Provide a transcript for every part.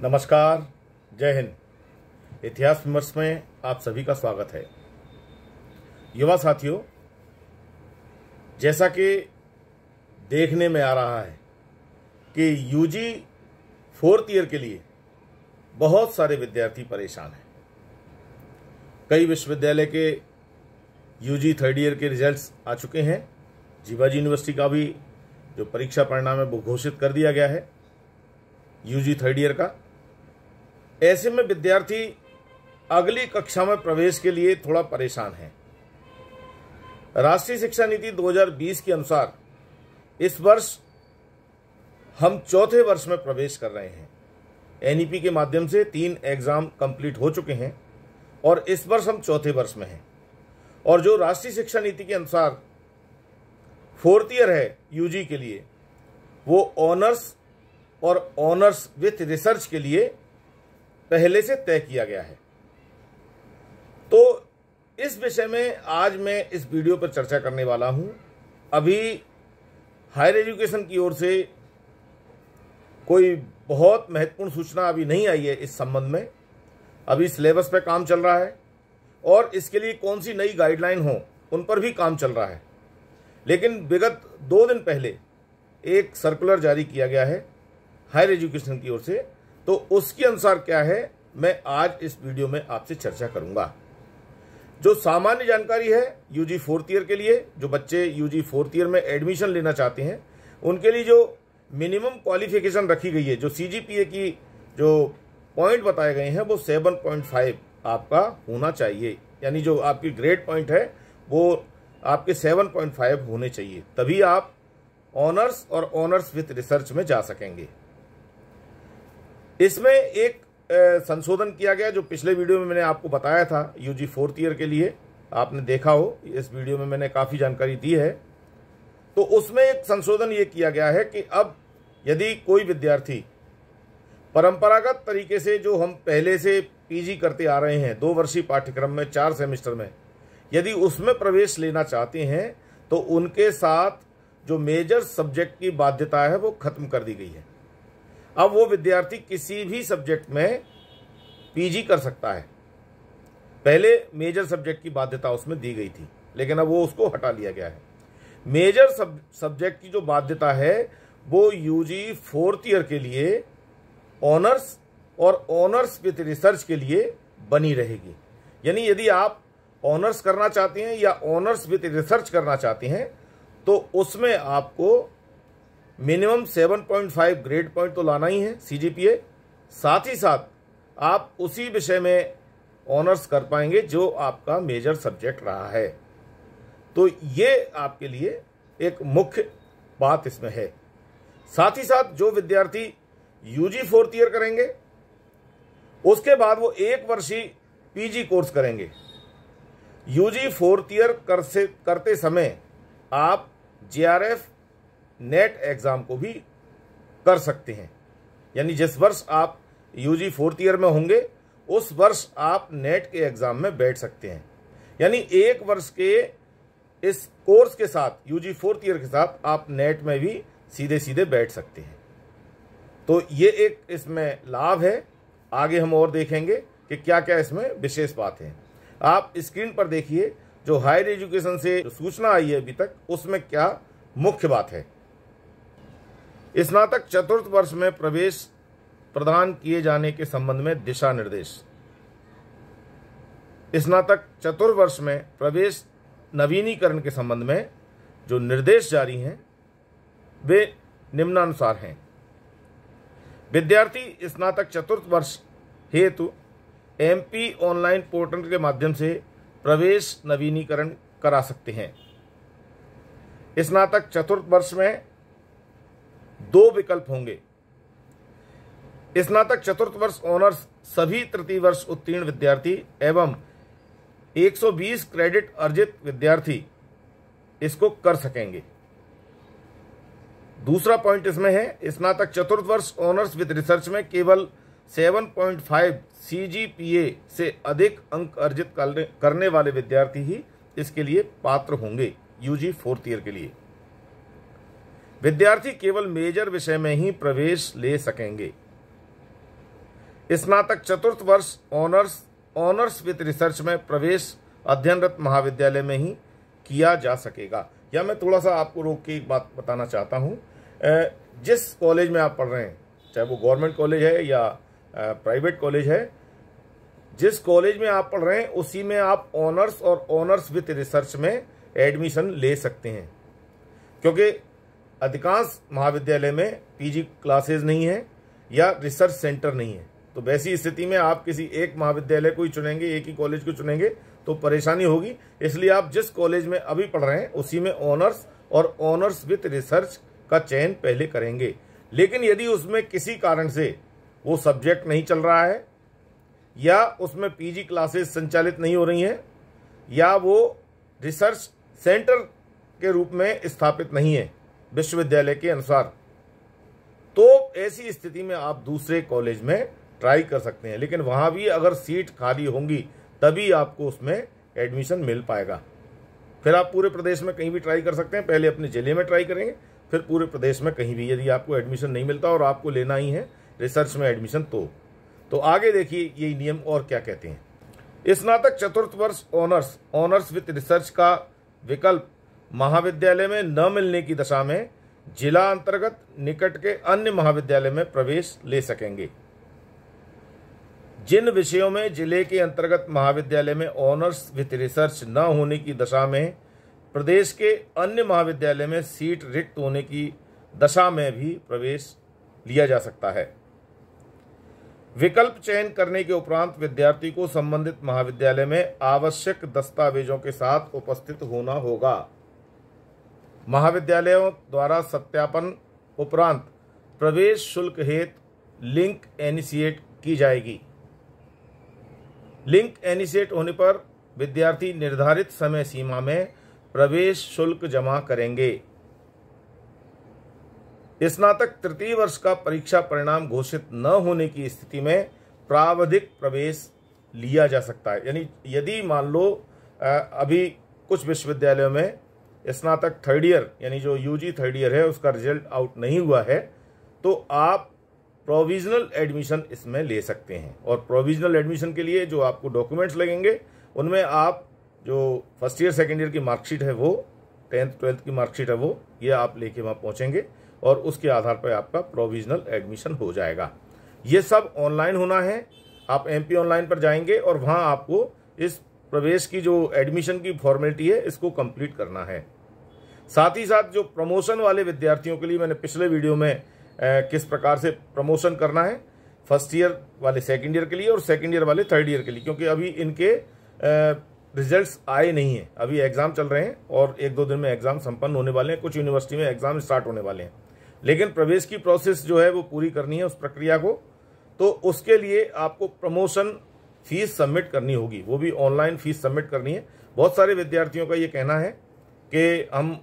नमस्कार जय हिंद इतिहास विमर्श में आप सभी का स्वागत है युवा साथियों जैसा कि देखने में आ रहा है कि यूजी फोर्थ ईयर के लिए बहुत सारे विद्यार्थी परेशान हैं कई विश्वविद्यालय के यूजी थर्ड ईयर के रिजल्ट्स आ चुके हैं जीवाजी यूनिवर्सिटी का भी जो परीक्षा परिणाम है वो घोषित कर दिया गया है यूजी थर्ड ईयर का ऐसे में विद्यार्थी अगली कक्षा में प्रवेश के लिए थोड़ा परेशान है राष्ट्रीय शिक्षा नीति 2020 के अनुसार इस वर्ष हम चौथे वर्ष में प्रवेश कर रहे हैं एनईपी e के माध्यम से तीन एग्जाम कंप्लीट हो चुके हैं और इस वर्ष हम चौथे वर्ष में हैं और जो राष्ट्रीय शिक्षा नीति के अनुसार फोर्थ ईयर है यूजी के लिए वो ऑनर्स और ऑनर्स विथ रिसर्च के लिए पहले से तय किया गया है तो इस विषय में आज मैं इस वीडियो पर चर्चा करने वाला हूं अभी हायर एजुकेशन की ओर से कोई बहुत महत्वपूर्ण सूचना अभी नहीं आई है इस संबंध में अभी सिलेबस पर काम चल रहा है और इसके लिए कौन सी नई गाइडलाइन हो उन पर भी काम चल रहा है लेकिन विगत दो दिन पहले एक सर्कुलर जारी किया गया है हायर एजुकेशन की ओर से तो उसके अनुसार क्या है मैं आज इस वीडियो में आपसे चर्चा करूंगा जो सामान्य जानकारी है यूजी फोर्थ ईयर के लिए जो बच्चे यूजी फोर्थ ईयर में एडमिशन लेना चाहते हैं उनके लिए जो मिनिमम क्वालिफिकेशन रखी गई है जो सीजीपीए की जो पॉइंट बताए गए हैं वो सेवन पॉइंट फाइव आपका होना चाहिए यानी जो आपकी ग्रेड पॉइंट है वो आपके 7.5 होने चाहिए तभी आप ऑनर्स और ऑनर्स विथ रिसर्च में जा सकेंगे इसमें एक संशोधन किया गया जो पिछले वीडियो में मैंने आपको बताया था यूजी फोर्थ ईयर के लिए आपने देखा हो इस वीडियो में मैंने काफ़ी जानकारी दी है तो उसमें एक संशोधन ये किया गया है कि अब यदि कोई विद्यार्थी परंपरागत तरीके से जो हम पहले से पीजी करते आ रहे हैं दो वर्षीय पाठ्यक्रम में चार सेमेस्टर में यदि उसमें प्रवेश लेना चाहते हैं तो उनके साथ जो मेजर सब्जेक्ट की बाध्यता है वो खत्म कर दी गई है अब वो विद्यार्थी किसी भी सब्जेक्ट में पीजी कर सकता है पहले मेजर सब्जेक्ट की बाध्यता उसमें दी गई थी लेकिन अब वो उसको हटा लिया गया है मेजर सब सब्जेक्ट की जो बाध्यता है वो यूजी फोर्थ ईयर के लिए ऑनर्स और ऑनर्स विथ रिसर्च के लिए बनी रहेगी यानी यदि आप ऑनर्स करना चाहती हैं या ऑनर्स विथ रिसर्च करना चाहती हैं तो उसमें आपको मिनिमम 7.5 ग्रेड पॉइंट तो लाना ही है सीजीपीए साथ ही साथ आप उसी विषय में ऑनर्स कर पाएंगे जो आपका मेजर सब्जेक्ट रहा है तो ये आपके लिए एक मुख्य बात इसमें है साथ ही साथ जो विद्यार्थी यूजी फोर्थ ईयर करेंगे उसके बाद वो एक वर्षीय पीजी कोर्स करेंगे यूजी फोर्थ ईयर कर से करते समय आप जेआरएफ नेट एग्ज़ाम को भी कर सकते हैं यानी जिस वर्ष आप यूजी फोर्थ ईयर में होंगे उस वर्ष आप नेट के एग्ज़ाम में बैठ सकते हैं यानी एक वर्ष के इस कोर्स के साथ यूजी फोर्थ ईयर के साथ आप नेट में भी सीधे सीधे बैठ सकते हैं तो ये एक इसमें लाभ है आगे हम और देखेंगे कि क्या क्या इसमें विशेष बात है आप स्क्रीन पर देखिए जो हायर एजुकेशन से सूचना आई है अभी तक उसमें क्या मुख्य बात है स्नातक चतुर्थ वर्ष में प्रवेश प्रदान किए जाने के संबंध में दिशा निर्देश स्नातक चतुर्थ वर्ष में प्रवेश नवीनीकरण के संबंध में जो निर्देश जारी हैं वे निम्नानुसार हैं विद्यार्थी स्नातक चतुर्थ वर्ष हेतु एमपी ऑनलाइन पोर्टल के माध्यम से प्रवेश नवीनीकरण करा सकते हैं स्नातक चतुर्थ वर्ष में दो विकल्प होंगे स्नातक चतुर्थ वर्ष ऑनर्स सभी तृतीय वर्ष उत्तीर्ण विद्यार्थी एवं 120 क्रेडिट अर्जित विद्यार्थी इसको कर सकेंगे दूसरा पॉइंट इसमें है स्नातक चतुर्थ वर्ष ऑनर्स विद रिसर्च में केवल 7.5 ए से अधिक अंक अर्जित करने वाले विद्यार्थी ही इसके लिए पात्र होंगे यूजी फोर्थ ईयर के लिए विद्यार्थी केवल मेजर विषय में ही प्रवेश ले सकेंगे स्नातक चतुर्थ वर्ष ऑनर्स ऑनर्स विद रिसर्च में प्रवेश अध्ययनरत महाविद्यालय में ही किया जा सकेगा या मैं थोड़ा सा आपको रोक के एक बात बताना चाहता हूं जिस कॉलेज में आप पढ़ रहे हैं चाहे वो गवर्नमेंट कॉलेज है या प्राइवेट कॉलेज है जिस कॉलेज में आप पढ़ रहे हैं उसी में आप ऑनर्स और ऑनर्स विथ रिसर्च में एडमिशन ले सकते हैं क्योंकि अधिकांश महाविद्यालय में पीजी क्लासेस नहीं है या रिसर्च सेंटर नहीं है तो वैसी स्थिति में आप किसी एक महाविद्यालय को ही चुनेंगे एक ही कॉलेज को चुनेंगे तो परेशानी होगी इसलिए आप जिस कॉलेज में अभी पढ़ रहे हैं उसी में ऑनर्स और ऑनर्स विथ रिसर्च का चयन पहले करेंगे लेकिन यदि उसमें किसी कारण से वो सब्जेक्ट नहीं चल रहा है या उसमें पीजी क्लासेस संचालित नहीं हो रही हैं या वो रिसर्च सेंटर के रूप में स्थापित नहीं है विश्वविद्यालय के अनुसार तो ऐसी स्थिति में आप दूसरे कॉलेज में ट्राई कर सकते हैं लेकिन वहाँ भी अगर सीट खाली होंगी तभी आपको उसमें एडमिशन मिल पाएगा फिर आप पूरे प्रदेश में कहीं भी ट्राई कर सकते हैं पहले अपने ज़िले में ट्राई करेंगे फिर पूरे प्रदेश में कहीं भी यदि आपको एडमिशन नहीं मिलता और आपको लेना ही है रिसर्च में एडमिशन तो तो आगे देखिए ये नियम और क्या कहते हैं स्नातक चतुर्थ वर्ष ऑनर्स ऑनर्स विथ रिसर्च का विकल्प महाविद्यालय में न मिलने की दशा में जिला अंतर्गत निकट के अन्य महाविद्यालय में प्रवेश ले सकेंगे जिन विषयों में जिले के अंतर्गत महाविद्यालय में ऑनर्स विथ रिसर्च न होने की दशा में प्रदेश के अन्य महाविद्यालय में सीट रिक्त होने की दशा में भी प्रवेश लिया जा सकता है विकल्प चयन करने के उपरांत विद्यार्थी को संबंधित महाविद्यालय में आवश्यक दस्तावेजों के साथ उपस्थित होना होगा महाविद्यालयों द्वारा सत्यापन उपरांत प्रवेश शुल्क हेतु लिंक एनिशिएट की जाएगी लिंक एनिशिएट होने पर विद्यार्थी निर्धारित समय सीमा में प्रवेश शुल्क जमा करेंगे स्नातक तृतीय वर्ष का परीक्षा परिणाम घोषित न होने की स्थिति में प्रावधिक प्रवेश लिया जा सकता है यानी यदि मान लो अभी कुछ विश्वविद्यालयों में स्नातक थर्ड ईयर यानी जो यूजी थर्ड ईयर है उसका रिजल्ट आउट नहीं हुआ है तो आप प्रोविजनल एडमिशन इसमें ले सकते हैं और प्रोविजनल एडमिशन के लिए जो आपको डॉक्यूमेंट्स लगेंगे उनमें आप जो फर्स्ट ईयर सेकेंड ईयर की मार्कशीट है वो टेंथ ट्वेल्थ की मार्कशीट है वो ये आप लेके वहाँ पहुँचेंगे और उसके आधार पर आपका प्रोविजनल एडमिशन हो जाएगा ये सब ऑनलाइन होना है आप एम ऑनलाइन पर जाएंगे और वहाँ आपको इस प्रवेश की जो एडमिशन की फॉर्मेलिटी है इसको कंप्लीट करना है साथ ही साथ जो प्रमोशन वाले विद्यार्थियों के लिए मैंने पिछले वीडियो में ए, किस प्रकार से प्रमोशन करना है फर्स्ट ईयर वाले सेकेंड ईयर के लिए और सेकेंड ईयर वाले थर्ड ईयर के लिए क्योंकि अभी इनके रिजल्ट्स आए नहीं हैं अभी एग्ज़ाम चल रहे हैं और एक दो दिन में एग्ज़ाम संपन्न होने वाले हैं कुछ यूनिवर्सिटी में एग्ज़ाम स्टार्ट होने वाले हैं लेकिन प्रवेश की प्रोसेस जो है वो पूरी करनी है उस प्रक्रिया को तो उसके लिए आपको प्रमोशन फीस सबमिट करनी होगी वो भी ऑनलाइन फीस सबमिट करनी है बहुत सारे विद्यार्थियों का ये कहना है कि हम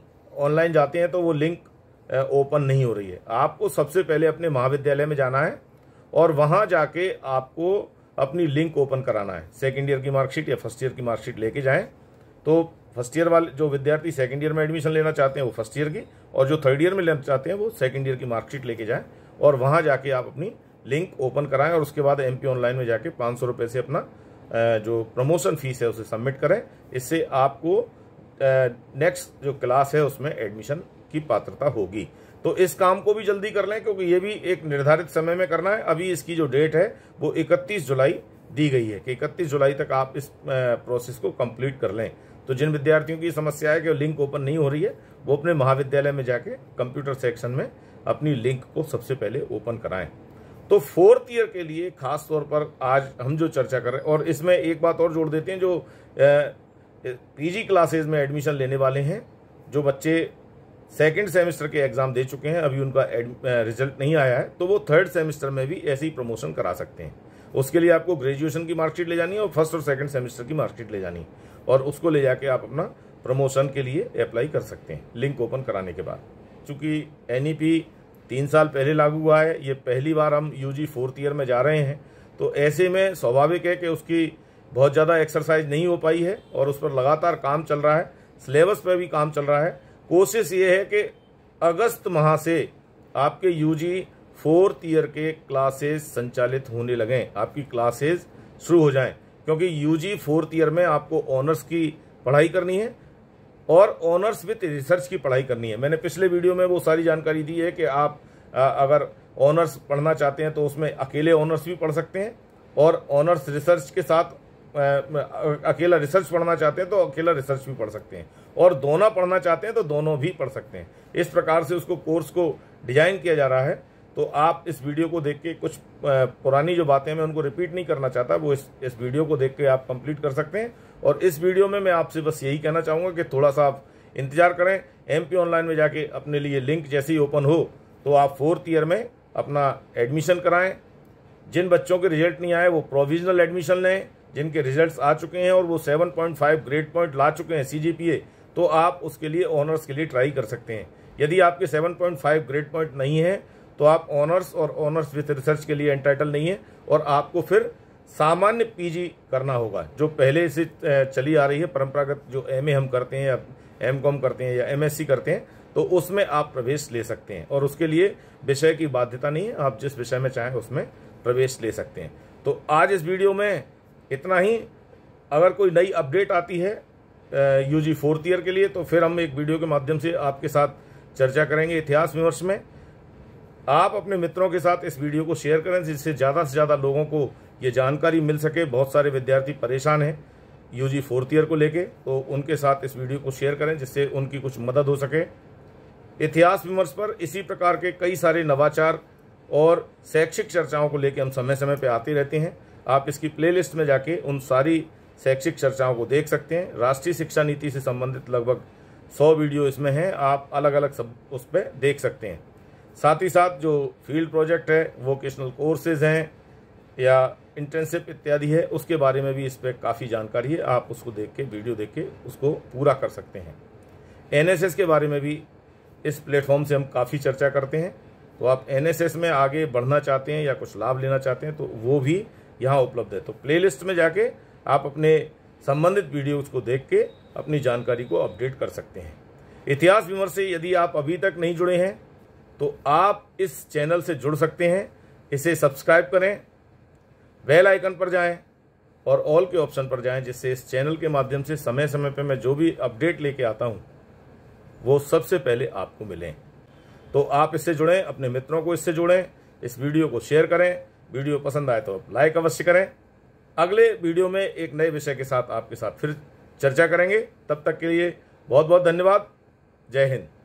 ऑनलाइन जाते हैं तो वो लिंक ओपन नहीं हो रही है आपको सबसे पहले अपने महाविद्यालय में जाना है और वहाँ जाके आपको अपनी लिंक ओपन कराना है सेकेंड ईयर की मार्कशीट या फर्स्ट ईयर की मार्कशीट लेके जाएं तो फर्स्ट ईयर वाले जो विद्यार्थी सेकेंड ईयर में एडमिशन लेना चाहते हैं वो फर्स्ट ईयर की और जो थर्ड ईयर में लेना चाहते हैं वो सेकंड ईयर की मार्कशीट लेके जाएं और वहाँ जाके आप अपनी लिंक ओपन कराएं और उसके बाद एमपी ऑनलाइन में जाके पाँच सौ से अपना जो प्रमोशन फीस है उसे सबमिट करें इससे आपको नेक्स्ट जो क्लास है उसमें एडमिशन की पात्रता होगी तो इस काम को भी जल्दी कर लें क्योंकि ये भी एक निर्धारित समय में करना है अभी इसकी जो डेट है वो इकतीस जुलाई दी गई है कि इकतीस जुलाई तक आप इस प्रोसेस को कंप्लीट कर लें तो जिन विद्यार्थियों की समस्या है कि लिंक ओपन नहीं हो रही है वो अपने महाविद्यालय में जाके कंप्यूटर सेक्शन में अपनी लिंक को सबसे पहले ओपन कराएं तो फोर्थ ईयर के लिए खास तौर पर आज हम जो चर्चा कर रहे हैं और इसमें एक बात और जोड़ देते हैं जो पीजी क्लासेज में एडमिशन लेने वाले हैं जो बच्चे सेकेंड सेमेस्टर के एग्ज़ाम दे चुके हैं अभी उनका रिजल्ट नहीं आया है तो वो थर्ड सेमेस्टर में भी ऐसी प्रमोशन करा सकते हैं उसके लिए आपको ग्रेजुएशन की मार्कशीट ले जानी है और फर्स्ट और सेकेंड सेमेस्टर की मार्कशीट ले जानी है और उसको ले जाके आप अपना प्रमोशन के लिए अप्लाई कर सकते हैं लिंक ओपन कराने के बाद चूँकि एन ई e तीन साल पहले लागू हुआ है ये पहली बार हम यू जी फोर्थ ईयर में जा रहे हैं तो ऐसे में स्वाभाविक है कि उसकी बहुत ज़्यादा एक्सरसाइज नहीं हो पाई है और उस पर लगातार काम चल रहा है सिलेबस पर भी काम चल रहा है कोशिश ये है कि अगस्त माह से आपके यू जी फोर्थ ईयर के क्लासेज संचालित होने लगें आपकी क्लासेज शुरू हो जाएं क्योंकि यूजी फोर्थ ईयर में आपको ऑनर्स की पढ़ाई करनी है और ऑनर्स विथ रिसर्च की पढ़ाई करनी है मैंने पिछले वीडियो में वो सारी जानकारी दी है कि आप आ, अगर ऑनर्स पढ़ना चाहते हैं तो उसमें अकेले ऑनर्स भी पढ़ सकते हैं और ऑनर्स रिसर्च के साथ अकेला रिसर्च पढ़ना चाहते हैं तो अकेला रिसर्च भी पढ़ सकते हैं और दोनों पढ़ना चाहते हैं तो दोनों भी पढ़ सकते हैं इस प्रकार से उसको कोर्स को डिजाइन किया जा रहा है तो आप इस वीडियो को देख के कुछ पुरानी जो बातें मैं उनको रिपीट नहीं करना चाहता वो इस इस वीडियो को देख के आप कंप्लीट कर सकते हैं और इस वीडियो में मैं आपसे बस यही कहना चाहूँगा कि थोड़ा सा आप इंतजार करें एम ऑनलाइन में जाके अपने लिए लिंक जैसे ही ओपन हो तो आप फोर्थ ईयर में अपना एडमिशन कराएं जिन बच्चों के रिजल्ट नहीं आए वो प्रोविजनल एडमिशन लें जिनके रिजल्ट्स आ चुके हैं और वो 7.5 ग्रेड पॉइंट ला चुके हैं सी तो आप उसके लिए ऑनर्स के लिए ट्राई कर सकते हैं यदि आपके 7.5 ग्रेड पॉइंट नहीं है तो आप ऑनर्स और ऑनर्स विथ रिसर्च के लिए एंटाइटल नहीं है और आपको फिर सामान्य पीजी करना होगा जो पहले से चली आ रही है परंपरागत जो एमए हम करते हैं या एम कॉम करते हैं या एमएससी करते हैं तो उसमें आप प्रवेश ले सकते हैं और उसके लिए विषय की बाध्यता नहीं है आप जिस विषय में चाहें उसमें प्रवेश ले सकते हैं तो आज इस वीडियो में इतना ही अगर कोई नई अपडेट आती है यू जी फोर्थ ईयर के लिए तो फिर हम एक वीडियो के माध्यम से आपके साथ चर्चा करेंगे इतिहास विमर्श में आप अपने मित्रों के साथ इस वीडियो को शेयर करें जिससे ज़्यादा से ज़्यादा लोगों को ये जानकारी मिल सके बहुत सारे विद्यार्थी परेशान हैं यूजी फोर्थ ईयर को लेके तो उनके साथ इस वीडियो को शेयर करें जिससे उनकी कुछ मदद हो सके इतिहास विमर्श पर इसी प्रकार के कई सारे नवाचार और शैक्षिक चर्चाओं को लेकर हम समय समय पर आते रहते हैं आप इसकी प्लेलिस्ट में जाके उन सारी शैक्षिक चर्चाओं को देख सकते हैं राष्ट्रीय शिक्षा नीति से संबंधित लगभग सौ वीडियो इसमें हैं आप अलग अलग सब उस पर देख सकते हैं साथ ही साथ जो फील्ड प्रोजेक्ट है वोकेशनल कोर्सेज हैं या इंटर्नशिप इत्यादि है उसके बारे में भी इस पर काफ़ी जानकारी है आप उसको देख के वीडियो देख के उसको पूरा कर सकते हैं एन के बारे में भी इस प्लेटफॉर्म से हम काफ़ी चर्चा करते हैं तो आप एन में आगे बढ़ना चाहते हैं या कुछ लाभ लेना चाहते हैं तो वो भी यहाँ उपलब्ध है तो प्ले में जाके आप अपने संबंधित वीडियोज़ को देख के अपनी जानकारी को अपडेट कर सकते हैं इतिहास विमर्श से यदि आप अभी तक नहीं जुड़े हैं तो आप इस चैनल से जुड़ सकते हैं इसे सब्सक्राइब करें बेल आइकन पर जाएं और ऑल के ऑप्शन पर जाएं जिससे इस चैनल के माध्यम से समय समय पर मैं जो भी अपडेट लेके आता हूँ वो सबसे पहले आपको मिलें तो आप इससे जुड़ें अपने मित्रों को इससे जुड़ें इस वीडियो को शेयर करें वीडियो पसंद आए तो लाइक अवश्य करें अगले वीडियो में एक नए विषय के साथ आपके साथ फिर चर्चा करेंगे तब तक के लिए बहुत बहुत धन्यवाद जय हिंद